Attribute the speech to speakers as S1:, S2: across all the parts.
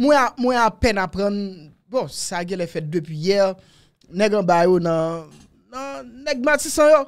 S1: Mwen apen apren, bon, sa gel e fet depi yer, neg an bayo nan neg matisan yo.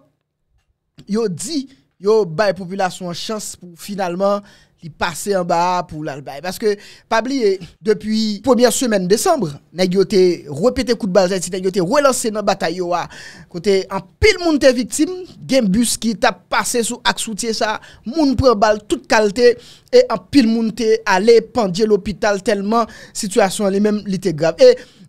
S1: Yo di, yo baye populasyon chans pou finalman Di pase yon ba pou lalbay. Paske Pabli e depuy pomyar semen december, nagyo te repete kout bal zayti, nagyo te relanse nan batay yo a. Kote an pil moun te vitim, gen bus ki ta pase sou aksoutye sa, moun pre bal tout kalte, e an pil moun te ale pandye l'opital telman situasyon li men li te grav.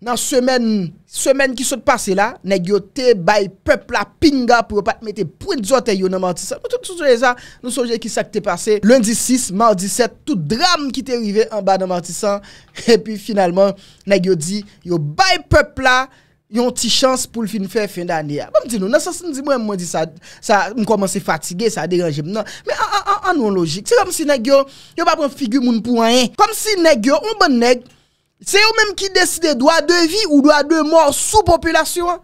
S1: nan semen, semen ki sot pase la, negyo te bay pepla pinga pou yo pat mette point zote yo nan Martisan. Mwen soujè ki sa ki te pase, lundi 6, moun 17, tout dram ki te rive an ba nan Martisan, epi finalman, negyo di, yo bay pepla, yon ti chans pou l'fin fè fin danyan. Mwen bon, di nou, nan sa si mwen mwen di sa, mwen komanse fatige, sa deranje mwen nan. Mwen an yon logik, se kom si negyo, yo ba bon figu moun pou an yon. Kom si negyo, yon bon neg, Se ou menm ki deside dwa de vi ou dwa de mor sou popilasyon,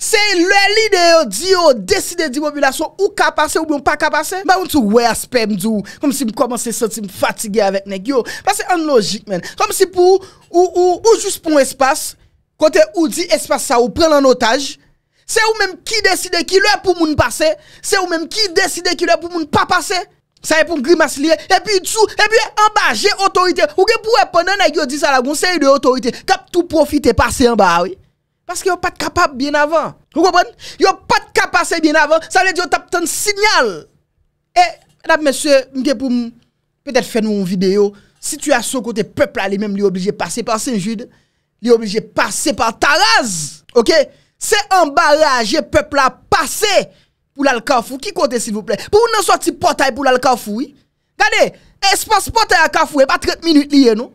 S1: se lè li de yo di yo deside di popilasyon ou kapase ou moun pa kapase, ba moun sou wè aspe mdou, kom si m komanse soti m fatige avèk negyo, pa se an logik men, kom si pou ou ou ou just pou m espase, kote ou di espase sa ou pren an otaj, se ou menm ki deside ki lè pou moun pase, se ou menm ki deside ki lè pou moun pa pase, Ça est pour grimace Et puis tout, et puis j'ai autorité. Ou bien, pour pendant que dit ça, la conseil de autorité, cap tout profiter passer en bas, oui. Parce qu'ils n'ont pas capable bien avant. Vous comprenez Ils n'ont pas de capables bien avant. Ça veut dire qu'ils ont un signal. Et, mesdames, messieurs, pour peut-être faire une vidéo. Situation côté peuple, les même lui obligé de passer par Saint-Jude. Lui obligé de passer par Taraz. OK C'est embarragé peuple à passer. Ou lal kafou. Ki kote s'il vous plè. Pou nou soti potay pou lal kafou yi. Gade. E s'passe potay a kafou yi. Eh, pa 30 minute liye nou.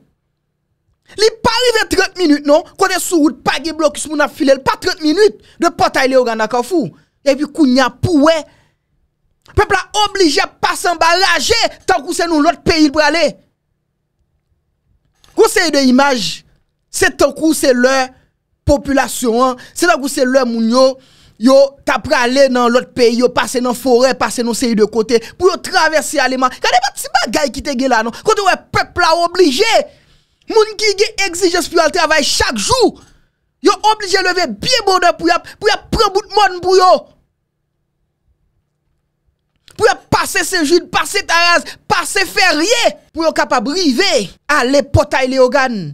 S1: Li pa rive 30 minute nou. Kote sou wout. Pa ge blokis mou na file. Pa 30 minute. De potay liyo ganda kafou. E pi kou nyan pou wè. Eh? Pepla oblige pa s'embaraje. Tangou se nou lout peyi pou yale. Kosey de imaj. Se tangou se lè. Populasyon an. Se tangou se lè mounyo. Yo, ta pre ale nan lot peyi, yo pase nan fore, pase nan seyi de kote, pou yo traverse aleman. Kade pati si ba gay ki te gela non? Kote wè pepla ou oblije, moun ki ge exige spiwal travay chak jou, yo oblije leve biye bonan pou yo pre bout moun pou yo. Pou yo pase sejun, pase taraz, pase ferye, pou yo kapab rive ale potay le ogane.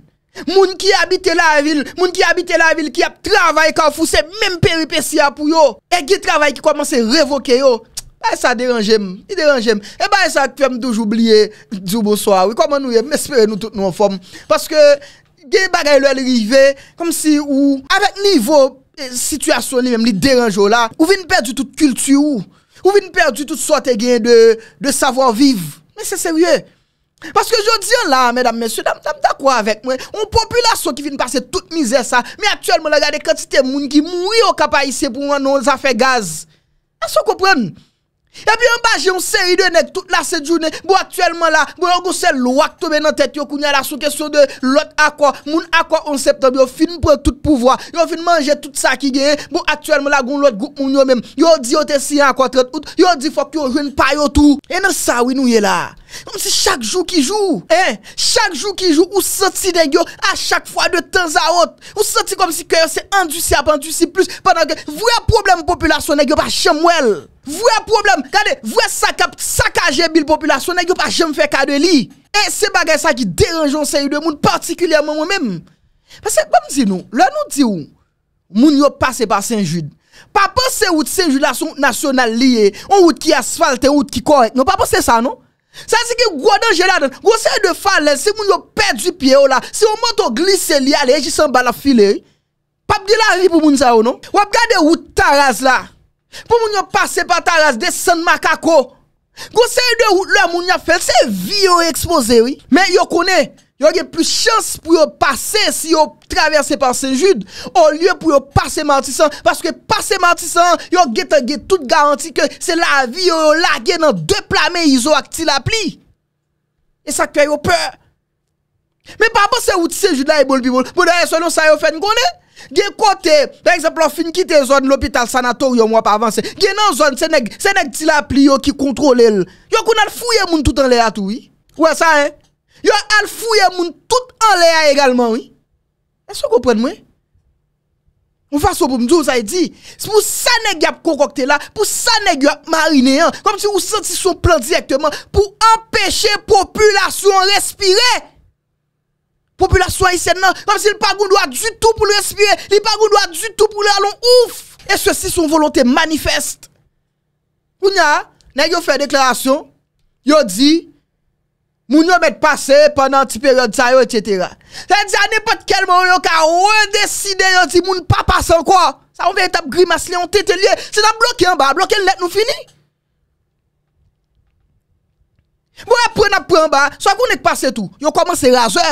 S1: Moun ki abite la vil, moun ki abite la vil, ki ap travay ka fouse, mèm peripe si apou yo, e gye travay ki komanse revoke yo, ba e sa deranje m, i deranje m. E ba e sa ki fèm douj oubliye, djou bon soya, wè koman nou yè, mèspère nou tout nou an fòm. Paske gye bagay lò al rivè, kom si ou, avèk nivò, e, situasyon li mèm li deranj yo la, ou vin pèr du tout kulti ou, ou vin pèr du tout sote gen de savon viv, mè se seryè. Paske bon, bon, yo diyan la, mèdam, mèsyon, dam takwa avèk mwen, ou populasyon ki fin passe tout mizè sa, mè aktuel mè lè gade katite moun ki moun yo kapayise pou mwen nou zafè gaz. Aso koupren? E pi yon baje yon seri de nek, tout la se djounè, bou aktuel mè la, bou yon gouse lwak tobe nan tèt, yon kounye la sou kesyon de lot akwa, moun akwa on septembe, yon fin pre tout pouvoa, yon fin manje tout sa ki gen, bou aktuel mè la, goun lot goun yo mèm, yon di yo te si an kwa tret, yon di fok yo jwen pa yo tou, Mwen si chak jou ki jou Eh, chak jou ki jou Ou soti dengyo A chak fwa de tenz a hot Ou soti kom si kaya se Endusi ap endusi plus Pendan gen Vwe problem populasyon dengyo Pa chem wel Vwe problem Gade, vwe sakap Sakaje bil populasyon dengyo Pa chem fe kade li Eh, se bagay sa ki Derenjon se yu de moun Partikulye mwen mwen mèm Pase, mwen bon, si nou Lè nou di ou Moun yo pase pa senjid Pa pose se wout senjid la son Nasyonal liye Ou wout ki asfalte Ou wout ki korek Non, pa pose se sa nou Sase ki gwo dan jela dan, gwo se yi de fa len, se moun yo pedzi piye yo la, se yon mwanto glise li ale, eji san bala file, pap di la ri pou moun sa yo, non? wap ka de wout taraz la, pou moun yo pase pa taraz de san makako, gwo se yi de wout la moun ya fel, se yi vi yo ekspoze, men yo kone. Yo gen plus chans pou yo pase si yo traverse pan se jud, ou lye pou yo pase mantisan, paske pase mantisan, yo gen tan gen tout garanti ke se la vi yo yo la gen nan de plame izo ak ti la pli. E sa kwe yo pe. Me pa ba se ou ti se jud la e bol bi bol, bo de aye son nou sa yo fen konen, gen kote, den ek se plofin ki te zon l'opital sanator yo mwa pa avanse, gen nan zon se neg ti la pli yo ki kontrol el, yo konan fuyen moun toutan le atoui, ou e sa en, Yo al fouye moun tout an le a egalman, oui. E so kompren mwen? Mwen fwa so pou mdou, ou sa yi di? Se pou sa negyap konkokte la, pou sa negyap marineyan, komp si ou senti son plan direktman, pou empèche populasyon respire. Populasyon a yi sè nan, komp si li pa goun do a du tout pou lè respire, li pa goun do a du tout pou lè alon ouf. E se si son volonté manifeste. Oun ya, negyo fè deklarasyon, yo di, Moun yo met pase penan ti peryode sa yo, etc. Se diya, nepot kel moun yo ka wè deside yo ti moun papasan kwa. Sa moun vey etap grimas liyon tete liye. Se nan blokye an ba, blokye lèt nou fini. Moun apren apren an ba, sa koun etpase tou, yo komanse razè.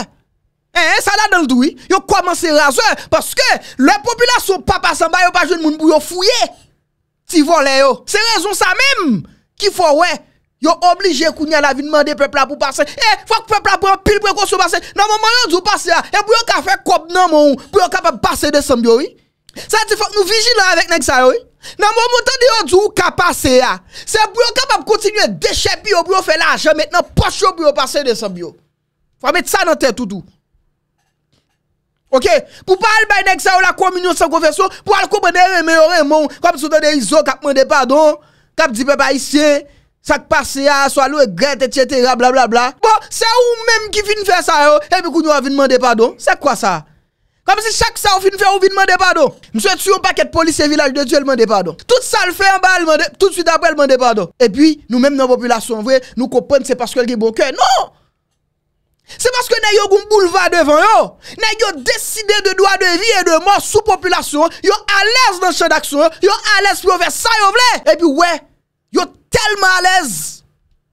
S1: E, e, sa la dan l'doui, yo komanse razè. Paske, lè populasyon papasan ba, yo pa joun moun bou yo fuyè. Ti volè yo. Se rezon sa mèm ki fò wè. Yo oblije kou nye la vin mande prepla pou pase. E, fok prepla pou an pil pou an konsubase. Nan moun moun an djou pase ya, e bou yo ka fe kob nan moun, pou yo kapap pase ah, de sanbyo. Sa ti fok nou vigila avèk nèk sa yo. Nan moun moun tan di yo djou ka pase ya, se bou yo kapap kontinu e deche biyo, bou yo fe la ajan, met nan poch yo bou yo pase de sanbyo. Fa met sa nan ten toutou. Ok? Pou pal bay nèk sa yo la kominyon san konfeso, pou al kou mende remeyore eh, oh, eh, moun, kap soudan de izo, kap mende padon, kap dipe bayisyen, Sak pase a, swa lou, e gret, e tjetera, bla bla bla. Bon, se ou menm ki fin fè sa yo, epi kou nou avin mande padon. Se kwa sa? Kam si sak sa ou fin fè ou vin mande padon. Mse tsyon paket polis e vilal de tsyon, mande padon. Tout sal fè an ba, tout fuit apè, mande padon. Epi, nou menm nan popilasyon, nou kopon se paske lge bouke, non! Se paske nan yo goun bouleva devan yo, nan yo deside de doa de vi e de mor sou popilasyon, yo alèz nan chan d'aksyon, yo alèz pou yo fè sa yo vle! Epi, wè! Yo telman alèz,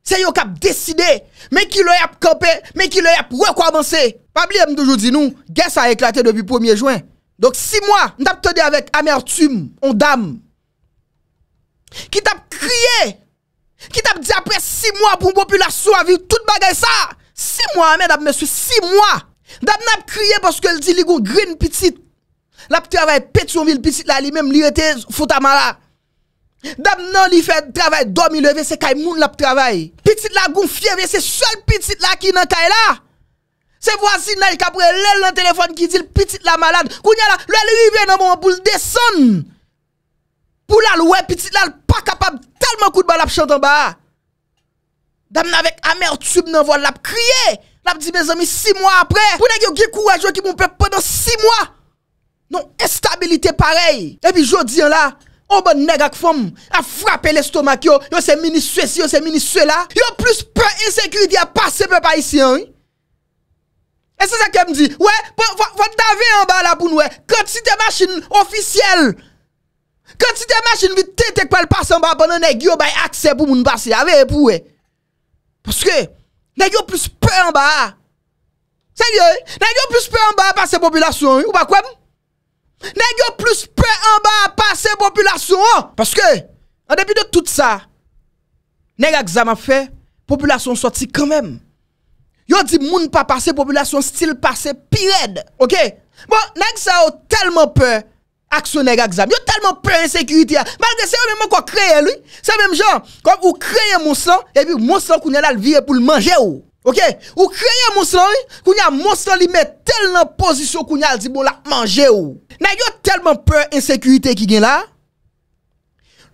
S1: se yo kap deside, men ki lo yap kampe, men ki lo yap rekwamanse. Pabli mdoujou di nou, gen sa eklate devy pou miye jwen. Donk 6 mwa, n tap te dey avèk amertume, on dam. Ki tap kriye, ki tap di apè 6 mwa pou mpopulasyon aviv tout bagay sa. 6 mwa amè, dap mè su 6 mwa. Dap nap kriye pòske l di ligou green pitit. Lap te avè pet yon vil pitit la li mèm li etè fouta man la. Dam nan li fè travèy domi leve se kaj moun la p travèy Pitit la goun fyeve se sol pitit la ki nan kaj la Se vwazin nan yi kabre lèl nan telefon ki dil pitit la malade Kou nyan la lèl yi vè nan moun pou l'deson Pou lal wè pitit la l pa kapab talman kout ban la p chantan ba Dam nan vek amertub nan vo l la p kriye La p di bezomi 6 mwa apre Pou nèk yo gè kou wèj yo ki moun pep podo 6 mwa Non estabilite parey Ebi jodi an la ou bon neg ak fom a frapel estomak yo, yo se mini sou e si, yo se mini sou e la, yo plus pe insekri di a pase pe pa isi an. E se zake m di, ou e, fote davi an ba la pou nou e, kote si te masin ofisiyel, kote si te masin vi tete kwa el pase an ba, bon an e gyo bay akse pou moun base, ave e pou ou e. Poske, neg yo plus pe an ba. Se yoy, neg yo plus pe an ba base populasyon, ou bakwem, Nèk yo plus pe anba a pase populasyon an. Paske, an depi de tout sa, nèk aksam a fe, populasyon soti kanmèm. Yo di moun pa pase populasyon stil pase, pi red, ok? Bon, nèk sa yo telman pe aksyon nèk aksam. Yo telman pe ansekriti an. Malde se yo mèm an kwa kreye lui, se mèm jan, kom ou kreye monsan, epi monsan koun yal alvire pou l manje ou. Ou kreye monslan li, kwenye monslan li met tel nan pozisyon kwenye al di bon la manje ou. Nan yo telman pe insekuitè ki gen la.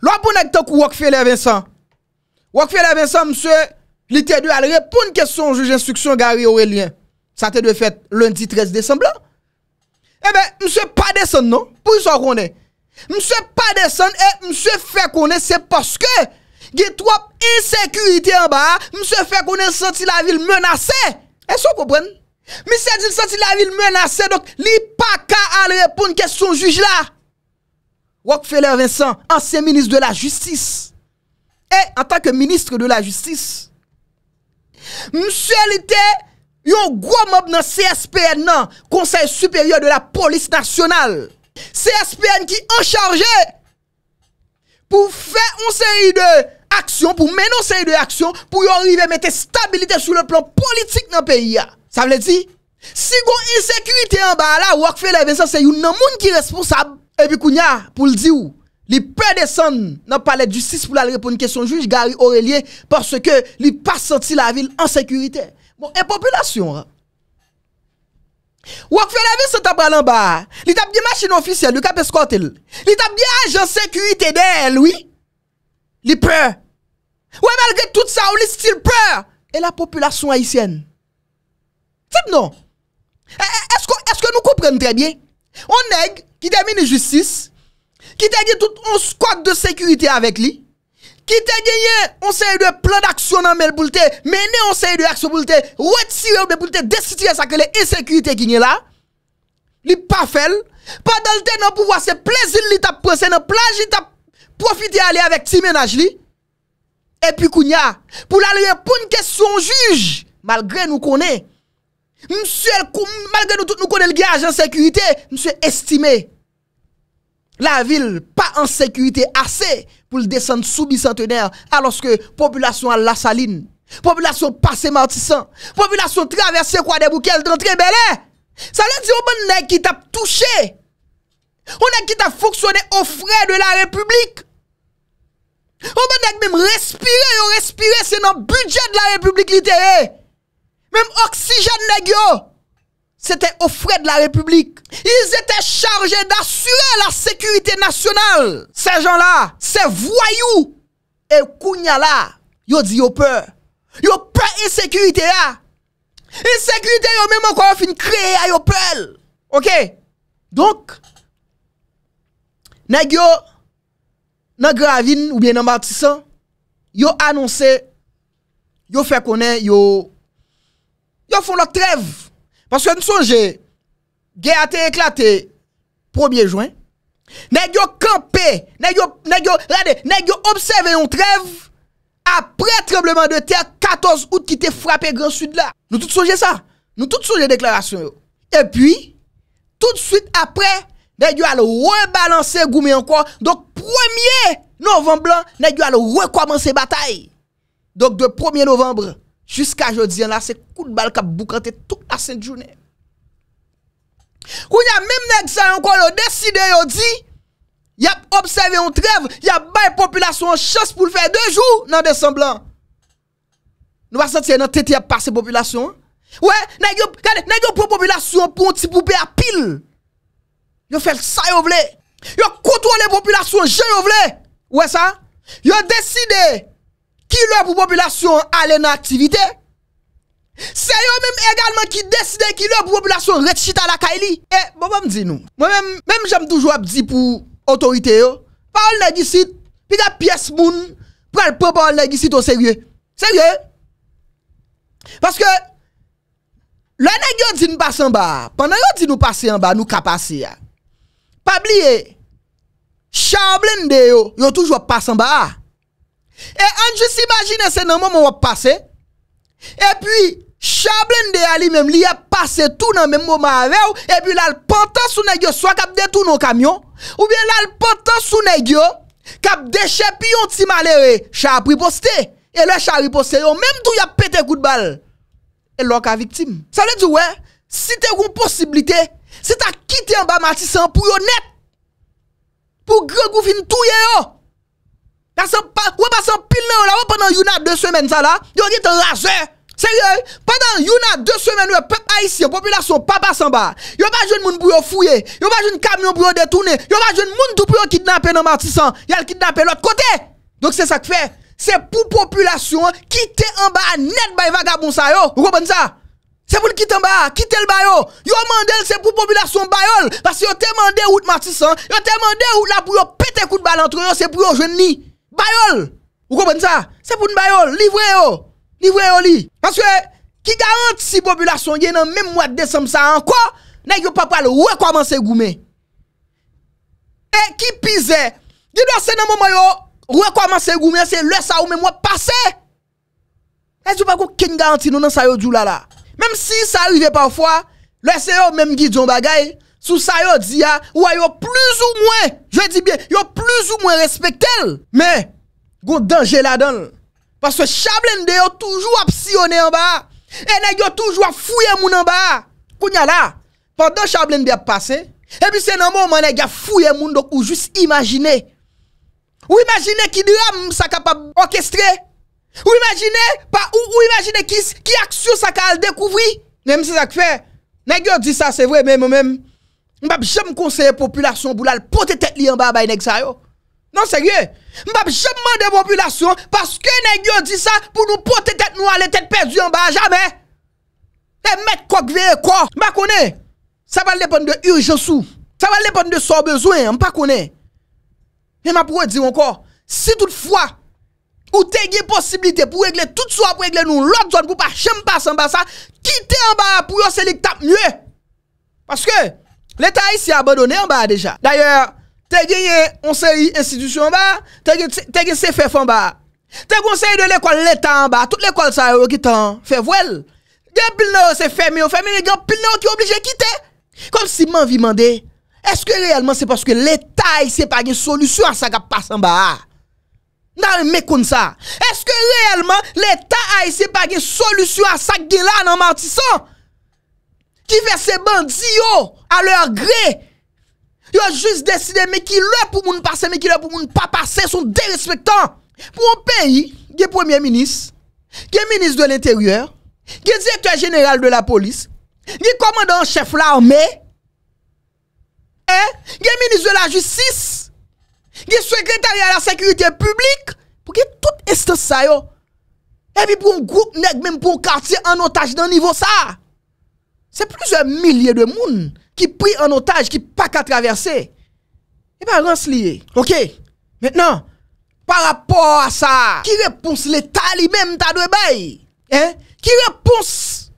S1: Lo apon ak to kwenye Wakfèle Vincent. Wakfèle Vincent msè litè dwe al repoun kèson juj instruksyon gari ou elien. Sa tè dwe fèt lundi 13 desembla. Ebe eh msè pa desèn non, pou yon sa konè. Msè pa desèn e eh, msè fè konè se paske... Gitwop insekurite an ba, mse fè konen santi la vil menase. E so kopwen? Mse di santi la vil menase, donk li pa ka al repoun kes son juj la. Wak Feler Vincent, ansen ministre de la justis. E, an takke ministre de la justis. Mse lite, yon gwo mob nan CSPN nan, Konseil Superyor de la Polis Nasyonal. CSPN ki an charge pou fè onse idey, Aksyon pou menon sey de aksyon pou yon rive mette stabilite sou le plan politik nan peyi ya. Sa vle di? Si goun insekuiti an ba la, Wakfelevi san sey yon nan moun ki responsab e bi kounya pou l di ou. Li pe desan nan palet justice pou la repoun kesyon juj Garry Aurelie parce ke li pas santi la vil an sekuiti. Bon, e populasyon an. Wakfelevi san tapra nan ba la, li tap di machin ofisyel, li tap di agen sekuiti den lwi. Li pre, ou e malke tout sa ou li stil pre, e la populasyon haisyen. Sip non? E, e, e, eske nou koupren tre bie? Ou neg, ki temine justice, ki te genye tout on skwad de sekurite avek li, ki te genye onseye de plen d'aksyon anmel pou lte, menye onseye de aksyo pou lte, wet sire ou de pou lte, desitye sa ke le esekurite ki genye la, li pa fel, pa dalte nan pou vwase plezil li tap pre, se nan plajit tap pre, profiter aller avec Timé Et puis Kounia, pour aller répondre question juge, malgré nous connaît. Monsieur, malgré nous nous connaît le gage en sécurité, nous monsieur estimé. La ville pas en sécurité assez pour descendre sous bicentenaire alors que population à la saline, population passé martissant, population traversée quoi des bouquets d'entrée belé. Ça veut dire qu'on a qui t'a touché. On a qui t'a fonctionné au frais de la République. O mè nèk mèm respire yo respire se nan budget de la republik litere Mèm oksijen nèk yo Sete ofre de la republik Ils etè charge d'assurer la sekurite nasyonal Se jan la, se voyou E kounya la Yo di yo pe Yo pe insekurite ya Insekurite yo mèm an kon fin kreye a yo pe Ok Donk Nèk yo nan gravin ou bien nan batisan, yo anonsè, yo fè konè, yo, yo fon lò trev, paske nou sonje, ge ate eklate, 1er juan, nek yo kampe, nek yo, nek yo, nek yo obseve yon trev, apre trebleman de ter, 14 out ki te frape grand sud la, nou tout sonje sa, nou tout sonje deklarasyon yo, epi, tout souit apre, nek yo alo rebalanse goume anko, dok, Premye novem blan, Nèk yo alo rekomans se batay. Dok de premye novem blan, Juska jodi an la se kout bal kap boukante tout la sèndjounè. Kou nèk yo mèm nèk sa yon kon yo deside yo di, yop observe yon trev, yop baye populasyon chas pou l'fèy dey jou nan desan blan. Nou va sèntye nan tèt yop par se populasyon. Ouè, nèk yo pou populasyon pou yon ti pou pèy apil. Yon fèl sa yon vley. Yo koutouan le popilasyon jen yo vle. Ouwe sa? Yo deside ki lò pou popilasyon ale nan aktivite. Se yo menm egalman ki deside ki lò pou popilasyon rechita la kaili. E, eh, mwen bon, mwen bon, mdi nou. Mwen menm jem toujwa mdi pou otorite yo. Paol negisit. Pi da piyes moun. Prel pe paol negisit ou serye. Serye. Paske. Le nen yo di nou pase anba. Panan yo di nou pase anba nou kapase ya. Kab liye, chan blende yo, yon touj wap pase mba a. E anjous imagine se nan moun wap pase, e pi chan blende a li menm liye pase tou nan menm moun mare ou, e pi lal potan sou negyo, swa kabde tou nou kamyon, ou bi lal potan sou negyo, kabde chepi yon ti male we, chan priposte, e le chan riposte yo, menm tou yon pete kout bal, e lou ka vitim. Sa li di we, si te woun posibilite, Se ta kite yon ba matisan pou yo net. Po gre goufin touye yo. Ya san, wè pa san pil nou la, wè pendant yon a 2 semen sa la, yo ki te rase. Seriè, pendant yon a 2 semen wè, pep a isi, yon populasyon pa pa san ba. Yo wè jwen moun pou yo fouye, yo wè jwen kamyon pou yo detoune, yo wè jwen moun tou pou yo kidnapen yon matisan, yal kidnapen l'ot kote. Donk se sa kfe, se pou populasyon kite yon ba net bay vagaboun sa yo, wè kon sa? Se pou li kitan ba, kitel ba yo. Yo mandel se pou populasyon bayol. Pase yo temande oud matisan. Yo temande oud la pou yo pete kout balan. Tou yo se pou yo jwen ni. Bayol. Ou kompon sa? Se pou nou bayol. Livre yo. Livre yo li. Maske ki garanti si populasyon ye nan men mwad de samsa anko nan yo papal wè kwa manse goumen. E ki pize. Di do se nan mwom yo wè kwa manse goumen. Se lè sa ou men mwapase. E jw pa kou ken garanti nou nan sayo djou la la. Mem si sa arrive pafwa, le se yo menm gi diyon bagay, sou sa yo diya, ou a yo plus ou mwen, je di biye, yo plus ou mwen respekte el. Men, go denje la den. Paswe chablen de yo toujou a psiyone en ba, ene yo toujou a fuyen moun en ba. Kounya la, pandan chablen de ap pase, ebi se nanmou manen ya fuyen moun dok ou jis imagine. Ou imagine ki de am sa kapab orkestre. Ou imajine, pa ou, ou imajine ki aksyo sa ka al dekouvri? Nem se sak fe, ne gyo di sa se vwe mè mè mèm. Mbap jem konseye populasyon boulal pote tet li an ba bay nek sa yo. Nan se gye, mbap jem mande populasyon paske ne gyo di sa pou nou pote tet nou al etet pezi an ba jamè. E met kok veye kwa. Mbap kone, sa val depan de urgesou. Sa val depan de sor bezwen, mbap kone. E mbap wè di wankor, si tout fwa, Ou te gen posibilite pou regle tout soua, pou regle nou l'ot zon, pou pa chem pas an ba sa, kite an ba pou yo selek tap mye. Paske, l'Etat yi si abadone an ba deja. D'ayor, te gen yon onseyi institusyon an ba, te gen se fef an ba. Te gen onseyi de l'ekol l'Etat an ba, tout l'ekol sa yo ki tan, fe vwel. Gen pil nou se feme, ou feme gen pil nou ki oblije kite. Kon si man vi mande, eske realman se paske l'Etat yi se pagyen solusyon sa ka pas an ba a? Nan mè kon sa Eske reèlman l'Etat a ese pa gen solusyon A sak gen la nan martisan Ki ve se bandi yo A lèr gre Yo jist deside mè ki lè pou moun passe Mè ki lè pou moun pa passe Son derespektan Pou an peyi gen premier minis Gen minis de l'interieur Gen direktor general de la polis Gen komanda an chef l'armè Gen minis de la justis Des secrétaire à la sécurité publique pour que tout instance ça yo. Et puis pour un groupe même pour un quartier en otage dans niveau ça. C'est plusieurs milliers de monde qui pris en otage qui pas qu'à traverser. Et bien rance lié. OK. Maintenant par rapport à ça, qui réponse l'état lui-même t'a de bail Hein Qui réponse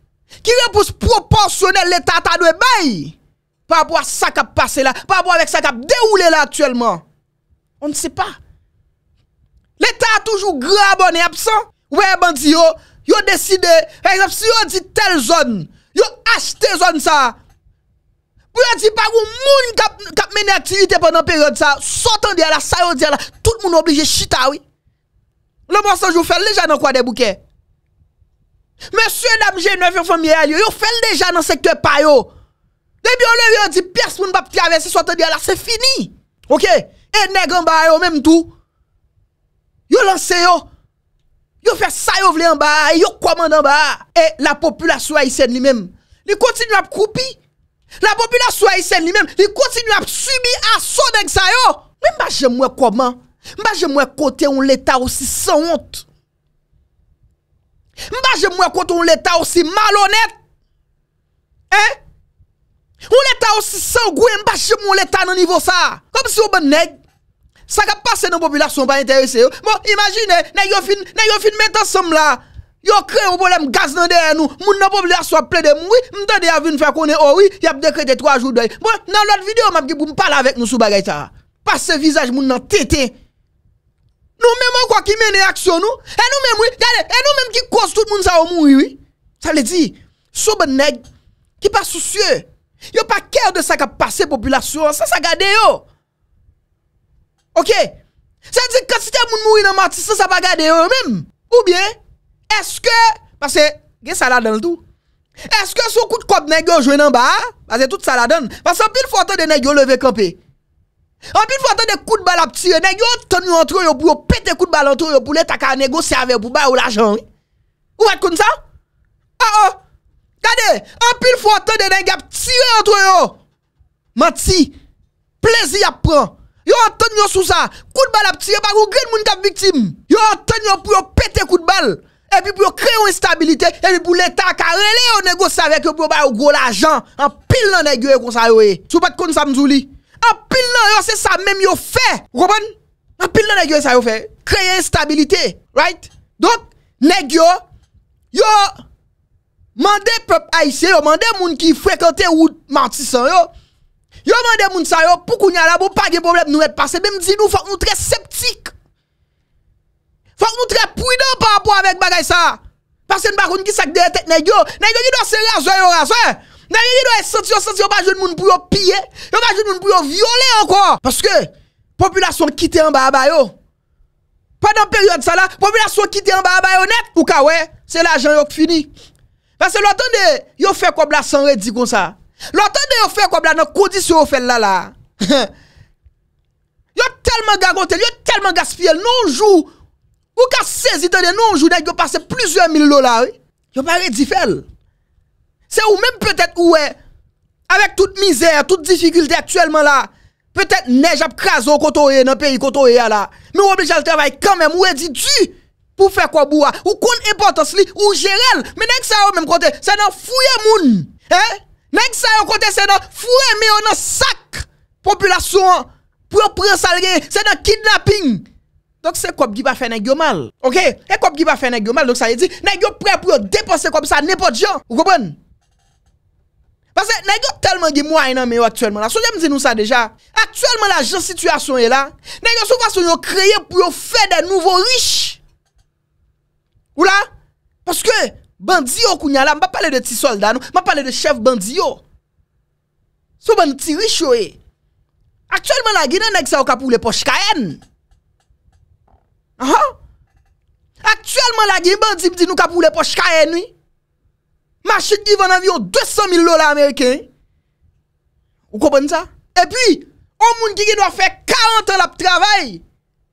S1: Qui réponse proportionnelle l'état t'a bail par rapport à ça qui a passé là, par rapport avec ça qui a déroulé là actuellement. On ne se pa. L'Etat toujou gra bon e apsan. Ou e ban di yo. Yo deside. Fèk ap si yo di tel zon. Yo achte zon sa. Ou yo di pa goun moun kap mene aktivite pendant peryon sa. Sotan di ala, sayon di ala. Tout moun oblije chita oui. Le monsan jou fèl lejan an kwa de bouke. Mè sè dame jè nou fèl fèl mièl yo. Yo fèl lejan an sekte pa yo. Lebyon le yo di pias moun bap kiave se sotan di ala. Se fini. Ok? e neg an ba yo menm tou, yo lanse yo, yo fè sa yo vle an ba, yo koman an ba, e la popula sou a isen li menm, li kontinu ap koupi, la popula sou a isen li menm, li kontinu ap subi aso neg sa yo, mba jemwe koman, mba jemwe kote un leta osi san ont, mba jemwe kote un leta osi malonet, e, un leta osi san gwen, mba jemwe un leta nan nivou sa, kom si yo ben neg, Sa ka pase nan popilasyon pa interese yo. Bon, imagine, nan yo fin metan som la, yo kre ou bole m gaz nan deren nou, moun nan popilasyon ple de moui, m tade avin fè konen owi, oh yap dekrete 3 jout 2. Bon, nan lot videyo mam ki pou m pala vek nou sou bagay ta. Pas se vizaj moun nan tete. Nou mèm an kwa ki mè ne aksyon nou. E, e nou mèm ki kos tout moun sa o moui. Sa le di, soube bon neg, ki pa sou sye. Yo pa kè ou de sa ka pase popilasyon, sa sa gade yo. Ok, sa di kwa ti te moun moun nan mati sa sa pa gade yo mèm Ou bien, eske, passe, gen sa la den l'tou Eske sou kout kop negyo jwen nan ba, pase tout sa la den Pase anpil fwate de negyo leve kampè Anpil fwate de kout bal ap tire, negyo tenu antre yo pou yo pete kout bal antre yo pou le taka negyo serve yo pou bay ou la jan Ou vat kon sa? A a, gade, anpil fwate de negyo ap tire antre yo oh. Mati, plezi ap pran Yo an ton yo sou sa, kout bal ap ti, yo bak ou gren moun kap viktim. Yo an ton yo pou yo pete kout bal, epi pou yo kreye ou instabilite, epi pou lenta akarele yo negyo savek yo pou yo bay ou gol ajan, an pil nan negyo e kon sa yo e, sou bat kon samzouli. An pil nan yo se sa mèm yo fe, wakoban? An pil nan negyo e sa yo fe, kreye instabilite, right? Donk, negyo, yo mande pep aise yo, mande moun ki frekante ou mantisan yo, Yo mande moun sa yo pour qu'on la bon pas de problème nous être passé même dit nous faut nous très sceptique. Faut nous très prudent par rapport avec bagay ça. Parce que nous pas qui sac de tête nèg yo. Nèg yo qui doit se raser yo raser. Eh. Nèg yo doit sentir yo pas jeune moun pou yo piller, yo pa jwenn moun pou yo violer encore parce que population quitte en bas yo. Pendant période ça la population quitte en bas bas yo net ou ka wè, c'est l'argent yo fini. Parce que l'autre de yo fait comme la sans redit comme ça. Lò tan de yo fè kwa blan nan kodisyon yo fèl la la, yo telman gagontel, yo telman gas fiel, nou anjou, ou ka sezi tan de nou anjou, nan yo passe plusieurs mil lola, yo pa redifel. Se ou menm pwetet ou we, avèk tout mizer, tout difikultè aktuelman la, pwetet nej ap kraso koto e, nan peri koto e ya la, nou obilj al travay kanmen, ou e di di, pou fè kwa bou a, ou kon importans li, ou jerel, mennèk sa ou menm kontè, sa nan fuyè moun, he? Nèk sa yo kontè se do fwè mè yo nan sak Populasyon Pwè yo prè salre se do kidnapping Dok se kop ki pa fè nèk yo mal Ok, e kop ki pa fè nèk yo mal Dok sa yo di nèk yo prè pou yo depose kop sa nèpot jan Ou gobon Pase nèk yo telman ki mwa enan mè yo aktuelman la Sou jèm di nou sa deja Aktuelman la jen situasyon e la Nèk yo sou fwa son yo kreye pou yo fè de nouvo rich Ou la Paske Bandi yo kounya la, mba pale de ti solda nou, mba pale de chev bandi yo. Sou ban ti riche yo e. Aktuelman la gen aneg sa ou kap oule pochka en. Aktuelman la gen bandi mdi nou kap oule pochka en. Masjid di van avyon 200 mil lola Ameriken. Ou kompani sa? E pi, o moun ki gido a fe 40 an la pou travay,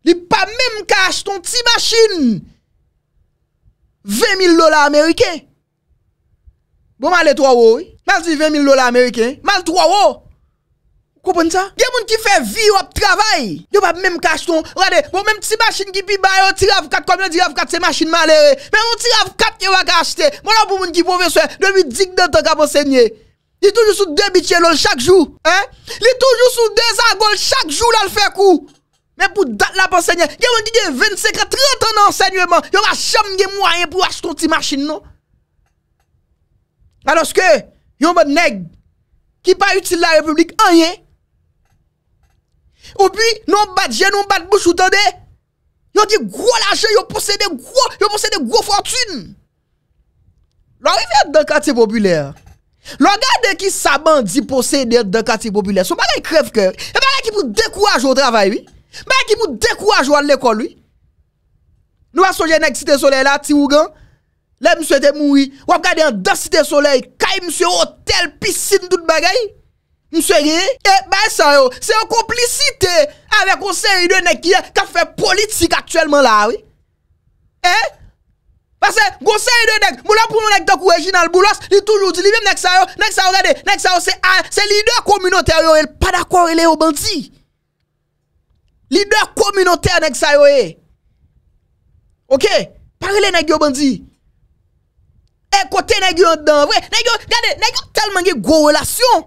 S1: li pa menm ka ashton ti masjid, 20,000 lola Ameriken. Bo man le 3 wo? Mal di 20,000 lola Ameriken? Mal 3 wo? Kou pon sa? Gen moun ki fe vi wap travay. Yo pa mèm kach ton. Rade, moun mèm ti masin ki pi baye, yo tirav 4, komyo dirav 4 se masin man lere. Mèm moun tirav 4 ki wak kach te. Moun an pou moun ki pou ve swen, do mi dik de to ka monsenye. Li toujou sou 2 bitye lol chak jou. Hein? Li toujou sou 2 zangol chak jou lal fe kou. men pou dat la pansegnen, gen wou di gen ven sekre, tre ton ansegnen man, yon va chanm gen mwanyen pou wach ton ti machin nou, aloske, yon mwen neg, ki pa yutil la republik, anyen, ou pi, nou mbat jen, nou mbat bouch ou tande, yon di gwo la jen, yon posede gwo, yon posede gwo fwotune, lorif yon dekati populer, lor gade ki saban di posede dekati populer, sou mwane krev kèr, yon mwane ki pou dekouaj ou travay, yon, Mwen ki mwen dekouaj wan lèkol wè. Nou a soje nèk site solei la ti wou gan. Lè mwen se te moui. Wap gade an da site solei. Kay mwen se hotel, piscine, tout bagay. Mwen se gè. E, e bè e sa yo. Se yo komplicite. Avè konsen yi dè nèk yè. Ka fè politik aktuelman la wè. E. Basè konsen yi dè nèk. Mwen la pou nou nèk to kou reji nan l'boulos. Li toujou di. Li vim nèk sa yo. Nèk sa yo gade. Nèk sa yo se an. Se lide kominotè yo. El leader communautaire nèg eh. OK, parlez nèg yo bandi. Eh, côté nèg yo dedans, ouais, nèg regardez, nèg tellement de gros relations.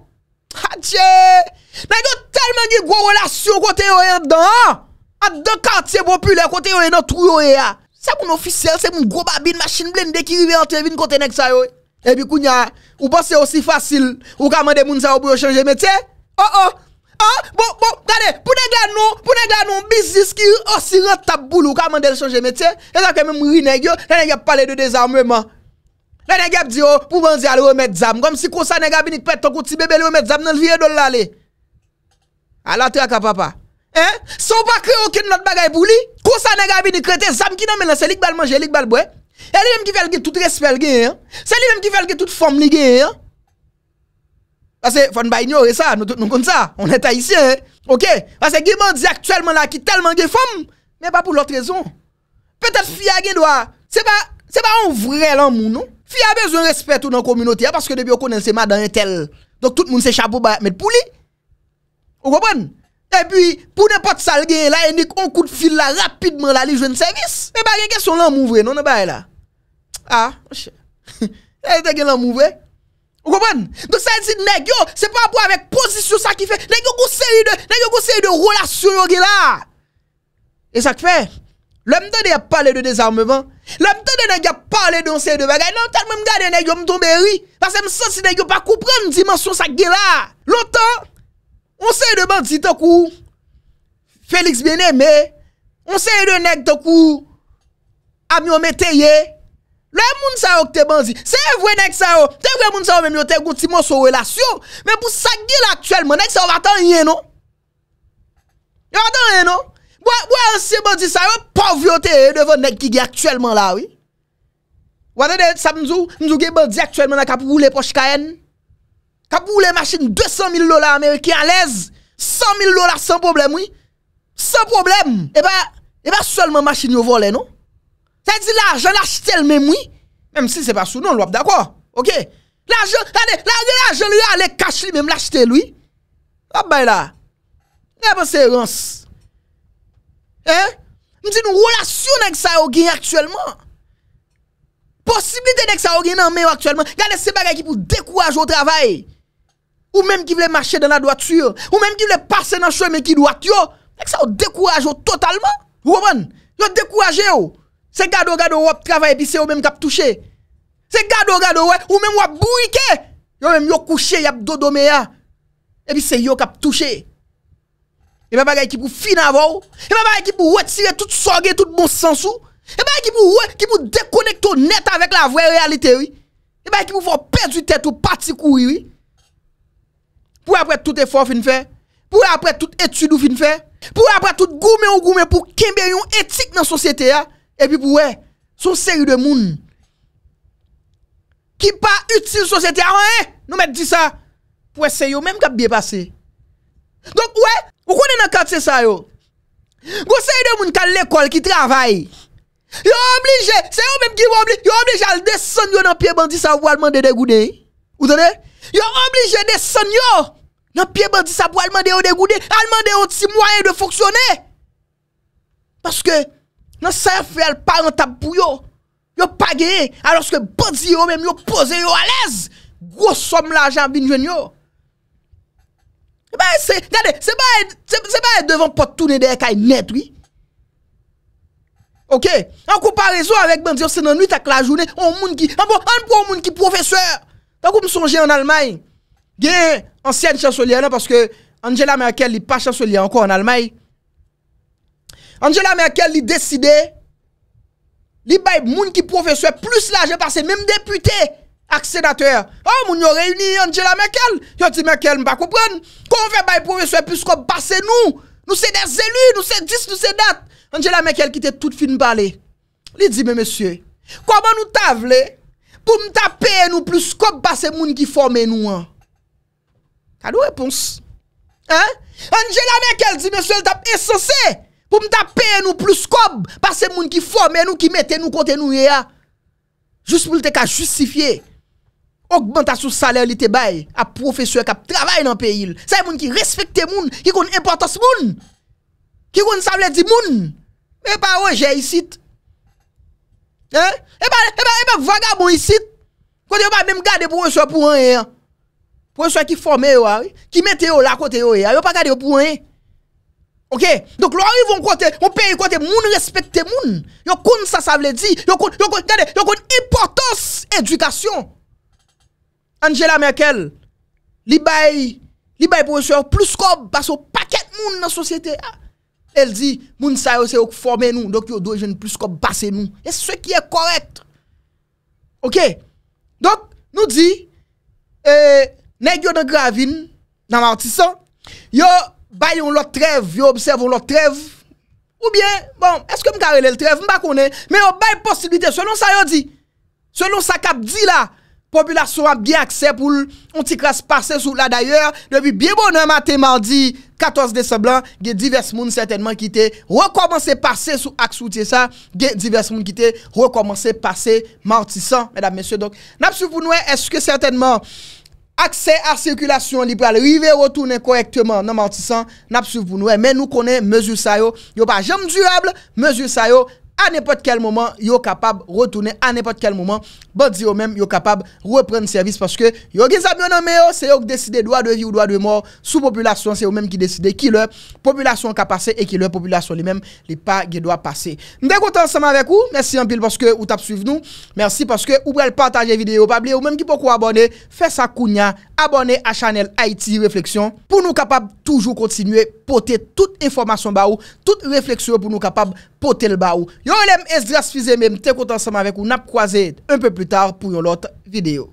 S1: Hadje, ah, nèg tellement de gros relations côté yo en eh, dedans. deux ah, dans quartier populaire côté yo eh, dans trou yo ya. Ah. C'est mon officiel, c'est mon gros babine machine blende qui rive entre vin côté nèg sa yo. Et puis kounya, ou pensez aussi facile ou ka mande moun sa yo pour changer métier? Oh oh, Bo, ah, bo, dade, bon, pou nè gwa nou, pou nè gwa nou, bizis ki osi rentab boulou, ka mandel sonje metye, lè e zan ke mè mou rinè gyo, lè nè gwa pale de dezam wè man. Lè nè gwa bdi yo, oh, pou ban zi alè wè met zam, kom si kosa nè gwa binik pet, ton ko ti bebe lè wè met zam nan vye do lalè. Alatè a ka papa. Eh, sou pa kre okin not bagay boulou, kosa nè gwa binik krete, zam ki nan mena, se lik bal manje, lik bal bwe. E li mè ki velge tout resvel gen, eh. Se li mè ki velge tout fom li gen, eh. Fon ba ignore sa, nou kon sa, on e tahisyen. Fase gilman dizi aktuelman la ki telman ge fom, men ba pou lot rezon. Petat fya gen do a, se ba, se ba an vre lan moun nou. Fya bezon respet ou nan kominoti ya, paske debi yo konen sema dan yon tel. Dok tout moun se chapou ba met pou li. Ou kopon? E pi, pou ne pot sal gen, la enik on kou de fil la rapidman la li jwen servis. Men ba gen keson lan moun vre, non e bay la? Ha? E te gen lan moun vre? Ou kompon? Dok sa yon si negyo, se pa apwa vek posisyon sa ki fe Negyo kou se yon de, negyo kou se yon de rolasyon yo ge la E sa kwen, lèm tan de yon pale de dezarmement Lèm tan de negyo pale de yon se yon de bagay Nan tan mwen gade negyo mtombe yi Pase msansi negyo pa koupren dimensyon sa ge la Lontan, yon se yon de bandi to kou Felix bien eme Yon se yon de neg to kou Ami omete ye Le moun sa yo ki te bandi, seye vwe nek sa yo, seye vwe moun sa yo vemyo te gouti moun sou relasyon, men pou sa gil aktuelman, nek sa yo vatan yeno? Yo vatan yeno? Bo anse bandi sa yo, povyo te, devon nek ki gil aktuelman la, oui? Wate de, sa mzou, mzou ge bandi aktuelman na kap wule pochka en? Kap wule masin 200 mil lola Amerike anlez, 100 mil lola san problem, oui? San problem, eh eh eba, eba solman masin yo vole, non? Sa yi di la ajen lache tè l mè mwi? Mèm si se pa sou non l wap d'akwa? Ok? La ajen, la ajen l yi a le kache l mèm lache tè l wii? Wap bay la? Mèm se yi rons? Eh? Mse nou roulasyon ek sa yo gen aktuelman? Posibilite dek sa yo gen nan mè yo aktuelman? Gade se bagay ki pou dekouraj yo travay? Ou mèm ki vle mache dan la doa tsyo? Ou mèm ki vle pase nan choy mèm ki doa tsyo? Ek sa yo dekouraj yo totalman? Wouman? Yo dekouraj yo? Se gado gado wap travay epi se yo menm kap touche. Se gado gado wap, ou menm wap bouike. Yo menm yo kouche yap do do me ya. Epi se yo kap touche. E mabagay ki pou fin avou. E mabagay ki pou wetire tout sorge tout monsensou. E mabagay ki pou wet, ki pou dekonek tou net avek la vwe realite wii. E mabagay ki pou fò pez wite tou pati kou wii. Pou apre tout e fò fin fe. Pou apre tout etudou fin fe. Pou apre tout goume ou goume pou kembe yon etik nan sosete ya. E pi pou wè, sou seri de moun ki pa utile sosyete a ah ran e, nou mè di sa pou wè seri yo mèm kap biye pase. Donk wè, wè kwenè nan katse sa yo? Gwè seri de moun kan l'ekol ki travay. Yo oblige, seri yo mèm ki yo oblige, yo oblige al deson yo nan piye bandi sa wè alman de de goudé. Yo oblige deson yo nan piye bandi sa wè alman de yo de goudé, alman de yo ti mwoye de foksyone. Paske, Non, sa fè al parentab pou yo. Yo pa gagné. Alors que bandi yo même yo pose yo l'aise, Gros somme l'argent bin jwen yo. Se c'est, c'est se, gade, c'est, c'est pas devant net, oui. Ok, en comparaison avec Bandit, c'est dans la nuit avec la journée, on monde qui, on un monde qui professeur. Donc, vous me en Allemagne, il ancienne chancelière, parce que Angela Merkel n'est pas chancelière encore en Allemagne. Angela Merkel li deside li bay moun ki profeswe plus laje pase mèm deputè ak senatèr. Oh moun yo reyni Angela Merkel. Yo ti Merkel m pa koupren. Kon ve bay profeswe plus kop pase nou. Nou se des elu, nou se dis, nou se dat. Angela Merkel ki te tout fin balè. Li di mè mèsyè. Koman nou ta vle pou m tapè nou plus kop pase moun ki formè nou an. Ta nou repons. Angela Merkel di mèsyè l tapè esensey. Ou mta pè nou plus kob pa se moun ki fòmè nou ki mètè nou kontè nou ye ya. Jous pou lte ka justifiye. Ogbantasyon salèlite bay a profesyon kap travay nan peyil. Se yon moun ki resfèkte moun, ki kon importans moun. Ki kon savle di moun. E pa ou jè yisit. E pa e e vangam moun yisit. Kote yon pa mèm gade pou yon soya pou yon ye ya. Pou yon soya ki fòmè yo a. Ki mètè yo la kontè yo ye ya. Yon pa gade yo pou yon ye. Ok, dok lor yivon kote, moun per yivon kote, moun respekte moun. Yo kon sa sa vle di, yo kon importos edukasyon. Angela Merkel, li bay, li bay profesyon plus kob, baso paket moun nan sosyete. Ah. El di, moun sa yo se yo kforme nou, dok yo dojen plus kob basen nou. E se se kiye korekt. Ok, dok nou di, e, euh, ne gyo nan gravin, nan martisan, yo, Bay yon lot trev, yo obsev yon lot trev, ou bien, bon, eske m ka rele l trev, m ba konen, men yo bay posibilite, selon sa yo di, selon sa kap di la, populasyon ap ge aksep ou l, onti kras pase sou la dayer, debi biye bon an maten mardi, 14 decemblan, ge divers moun certainman kite, rekomansi pase sou aksoutye sa, ge divers moun kite, rekomansi pase martisan, medan mesye, donk, napsu pou noue, eske certainman, Aksè a sirkulasyon lipral, rive rotounè korektèman, nanmantisan, napsouf pou nouè, men nou konè, mèzou sa yo, yo pa jèm durèble, mèzou sa yo, anèpòt kel mouman, yo kapab rotounè, anèpòt kel mouman, Bon di yo mèm yo kapab reprenn servis Paske yo gizab yo nanmè yo Se yo k deside doa de vi ou doa de mor Sou populasyon se yo mèm ki deside Ki lè populasyon ka pase E ki lè populasyon li mèm li pa gè doa pase Ndèk wotan seman vek ou Mèsi anpil paske ou tap suive nou Mèsi paske ou prèl pataje videyo Pabli ou mèm ki pokou abone Fè sa kounya Abone a chanel Haiti Reflexyon Pou nou kapab toujou kontinue Pote tout informasyon ba ou Tout refleksyon pou nou kapab pote l ba ou Yo lèm es dras fizè mèm Ndèk tar pou yon lot videyo.